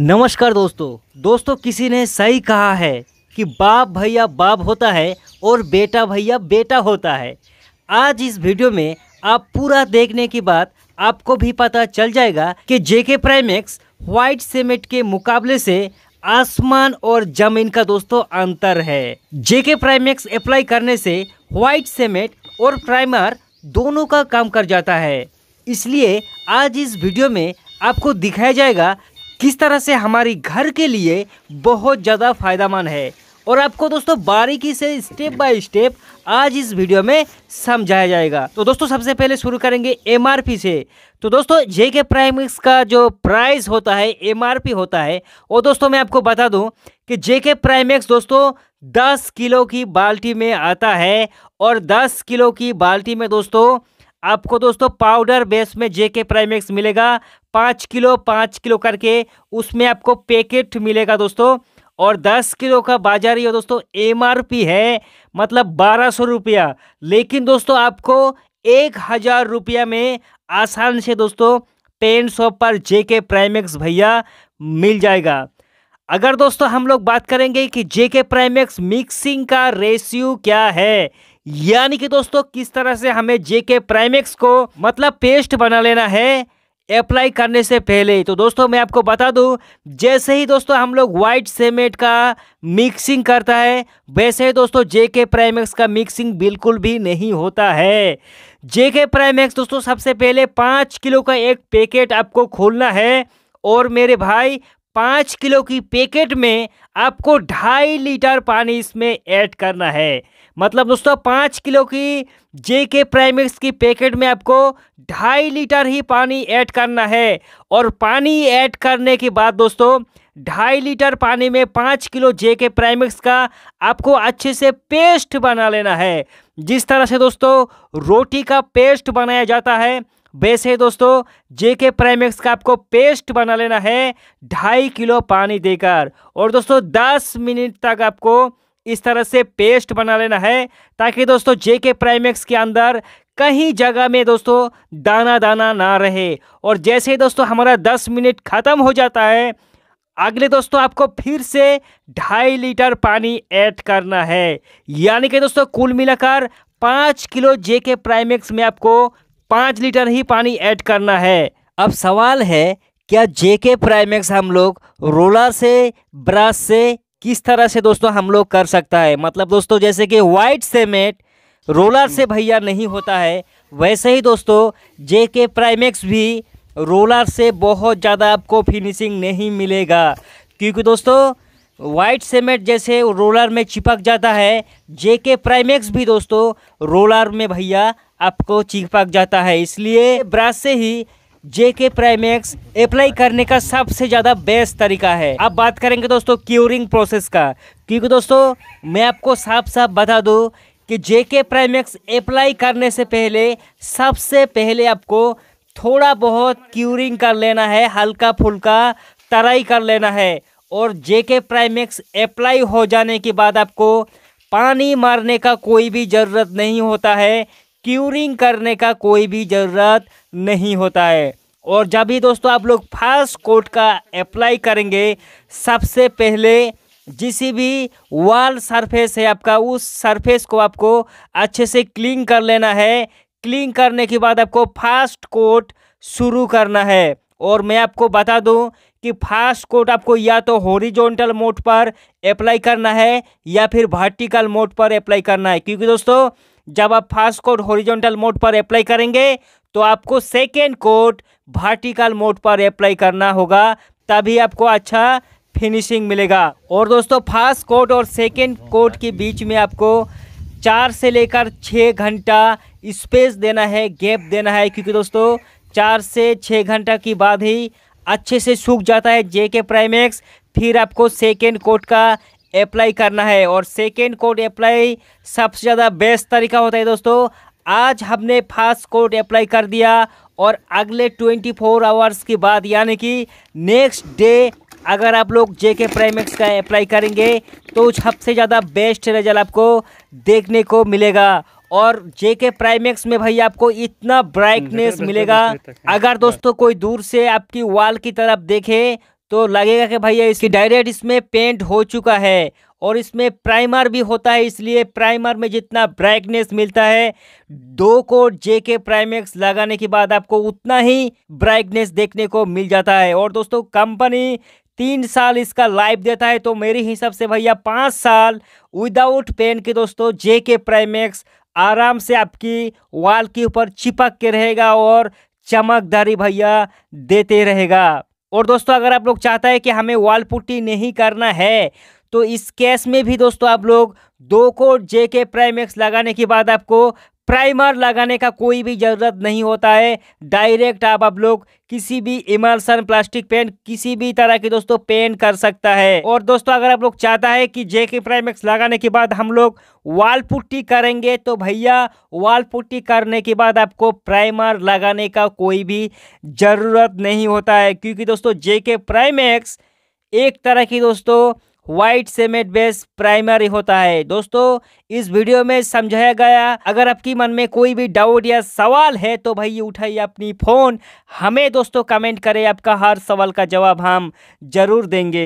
नमस्कार दोस्तों दोस्तों किसी ने सही कहा है कि बाप भैया बाप होता है और बेटा भैया बेटा होता है आज इस वीडियो में आप पूरा देखने के बाद आपको भी पता चल जाएगा कि जेके प्राइमेक्स व्हाइट सीमेंट के मुकाबले से आसमान और जमीन का दोस्तों अंतर है जेके प्राइमेक्स अप्लाई करने से व्हाइट सीमेंट और प्राइमर दोनों का काम कर जाता है इसलिए आज इस वीडियो में आपको दिखाया जाएगा किस तरह से हमारी घर के लिए बहुत ज़्यादा फायदेमंद है और आपको दोस्तों बारीकी से स्टेप बाय स्टेप आज इस वीडियो में समझाया जाएगा तो दोस्तों सबसे पहले शुरू करेंगे एमआरपी से तो दोस्तों जे के प्राइमिक्स का जो प्राइस होता है एमआरपी होता है और दोस्तों मैं आपको बता दूं कि जे के प्राइमेक्स दोस्तों 10 किलो की बाल्टी में आता है और 10 किलो की बाल्टी में दोस्तों आपको दोस्तों पाउडर बेस में जे के प्राइमेक्स मिलेगा पाँच किलो पाँच किलो करके उसमें आपको पैकेट मिलेगा दोस्तों और दस किलो का बाजार ये दोस्तों एमआरपी है मतलब बारह सौ रुपया लेकिन दोस्तों आपको एक हज़ार रुपया में आसान से दोस्तों पेन शॉप पर जे के प्राइमेक्स भैया मिल जाएगा अगर दोस्तों हम लोग बात करेंगे कि जे के प्राइमेक्स मिक्सिंग का रेशियो क्या है यानी कि दोस्तों किस तरह से हमें जे के प्राइमेक्स को मतलब पेस्ट बना लेना है अप्लाई करने से पहले तो दोस्तों मैं आपको बता दूं जैसे ही दोस्तों हम लोग वाइट सीमेंट का मिक्सिंग करता है वैसे ही दोस्तों जेके प्राइमेक्स का मिक्सिंग बिल्कुल भी नहीं होता है जेके प्राइमेक्स दोस्तों सबसे पहले पाँच किलो का एक पैकेट आपको खोलना है और मेरे भाई पाँच किलो की पैकेट में आपको ढाई लीटर पानी इसमें ऐड करना है मतलब दोस्तों पाँच किलो की जे के प्राइमिक्स की पैकेट में आपको ढाई लीटर ही पानी ऐड करना है और पानी ऐड करने के बाद दोस्तों ढाई लीटर पानी में पाँच किलो जे के प्राइमिक्स का आपको अच्छे से पेस्ट बना लेना है जिस तरह से दोस्तों रोटी का पेस्ट बनाया जाता है वैसे दोस्तों जे के प्राइमिक्स का आपको पेस्ट बना लेना है ढाई किलो पानी देकर और दोस्तों दस मिनट तक आपको इस तरह से पेस्ट बना लेना है ताकि दोस्तों जे के प्राइमेक्स के अंदर कहीं जगह में दोस्तों दाना दाना ना रहे और जैसे ही दोस्तों हमारा दस मिनट ख़त्म हो जाता है अगले दोस्तों आपको फिर से ढाई लीटर पानी ऐड करना है यानी कि दोस्तों कुल मिलाकर पाँच किलो जे के प्राइमेक्स में आपको पाँच लीटर ही पानी ऐड करना है अब सवाल है क्या जे के प्राइमेक्स हम लोग रोलर से ब्रश से किस तरह से दोस्तों हम लोग कर सकता है मतलब दोस्तों जैसे कि वाइट सीमेंट रोलर से भैया नहीं होता है वैसे ही दोस्तों जे के प्राइमेक्स भी रोलर से बहुत ज़्यादा आपको फिनिशिंग नहीं मिलेगा क्योंकि दोस्तों वाइट सीमेंट जैसे रोलर में चिपक जाता है जे के प्राइमेक्स भी दोस्तों रोलर में भैया आपको चिपक जाता है इसलिए ब्रश से ही जेके प्राइमेक्स अप्लाई करने का सबसे ज़्यादा बेस्ट तरीका है अब बात करेंगे दोस्तों क्यूरिंग प्रोसेस का क्योंकि दोस्तों मैं आपको साफ साफ बता दूँ कि जेके प्राइमेक्स अप्लाई करने से पहले सबसे पहले आपको थोड़ा बहुत क्यूरिंग कर लेना है हल्का फुल्का तराई कर लेना है और जेके प्राइमेक्स अप्लाई हो जाने के बाद आपको पानी मारने का कोई भी ज़रूरत नहीं होता है क्यूरिंग करने का कोई भी ज़रूरत नहीं होता है और जब भी दोस्तों आप लोग फास्ट कोट का अप्लाई करेंगे सबसे पहले जिस भी वॉल सरफेस है आपका उस सरफेस को आपको अच्छे से क्लीन कर लेना है क्लीन करने के बाद आपको फास्ट कोट शुरू करना है और मैं आपको बता दूं कि फास्ट कोट आपको या तो हॉरिजॉन्टल मोड पर अप्लाई करना है या फिर वर्टिकल मोड पर अप्लाई करना है क्योंकि दोस्तों जब आप फास्ट कोड हॉरिजॉन्टल मोड पर अप्लाई करेंगे तो आपको सेकेंड कोड वर्टिकल मोड पर अप्लाई करना होगा तभी आपको अच्छा फिनिशिंग मिलेगा और दोस्तों फास्ट कोट और सेकेंड कोट के बीच में आपको चार से लेकर छः घंटा स्पेस देना है गैप देना है क्योंकि दोस्तों चार से छः घंटा के बाद ही अच्छे से सूख जाता है जे के प्राइमेक्स फिर आपको सेकेंड कोट का अप्लाई करना है और सेकेंड कोड अप्लाई सबसे ज़्यादा बेस्ट तरीका होता है दोस्तों आज हमने फास्ट कोड अप्लाई कर दिया और अगले 24 फोर आवर्स के बाद यानी कि नेक्स्ट डे अगर आप लोग जे के प्राइमेक्स का अप्लाई करेंगे तो सबसे ज़्यादा बेस्ट रिजल्ट आपको देखने को मिलेगा और जे के प्राइमेक्स में भाई आपको इतना हम्म, ब्राइटनेस मिलेगा अगर दोस्तों कोई दूर से आपकी वॉल की तरफ देखे तो लगेगा कि भैया इसकी डायरेक्ट इसमें पेंट हो चुका है और इसमें प्राइमर भी होता है इसलिए प्राइमर में जितना ब्राइटनेस मिलता है दो कोट जे के प्राइमेक्स लगाने के बाद आपको उतना ही ब्राइटनेस देखने को मिल जाता है और दोस्तों कंपनी तीन साल इसका लाइफ देता है तो मेरे हिसाब से भैया पाँच साल विदाउट पेन के दोस्तों जे के प्राइमेक्स आराम से आपकी वाल के ऊपर चिपक के रहेगा और चमकदारी भैया देते रहेगा और दोस्तों अगर आप लोग चाहता है कि हमें वॉल पुट्टी नहीं करना है तो इस केस में भी दोस्तों आप लोग दो को जे के प्राइम एक्स लगाने के बाद आपको प्राइमर लगाने का कोई भी ज़रूरत नहीं होता है डायरेक्ट आप आप लोग किसी भी इमर्सन प्लास्टिक पेंट किसी भी तरह की दोस्तों पेंट कर सकता है और दोस्तों अगर आप लोग चाहता है कि जे के प्राइमेक्स लगाने के बाद हम लोग वाल पुट्टी करेंगे तो भैया वाल पुट्टी करने के बाद आपको प्राइमर लगाने का कोई भी ज़रूरत नहीं होता है क्योंकि दोस्तों जे के प्राइमेक्स एक तरह की दोस्तों व्हाइट सीमेंट बेस प्राइमरी होता है दोस्तों इस वीडियो में समझाया गया अगर आपकी मन में कोई भी डाउट या सवाल है तो भाई उठाइए अपनी फ़ोन हमें दोस्तों कमेंट करें आपका हर सवाल का जवाब हम जरूर देंगे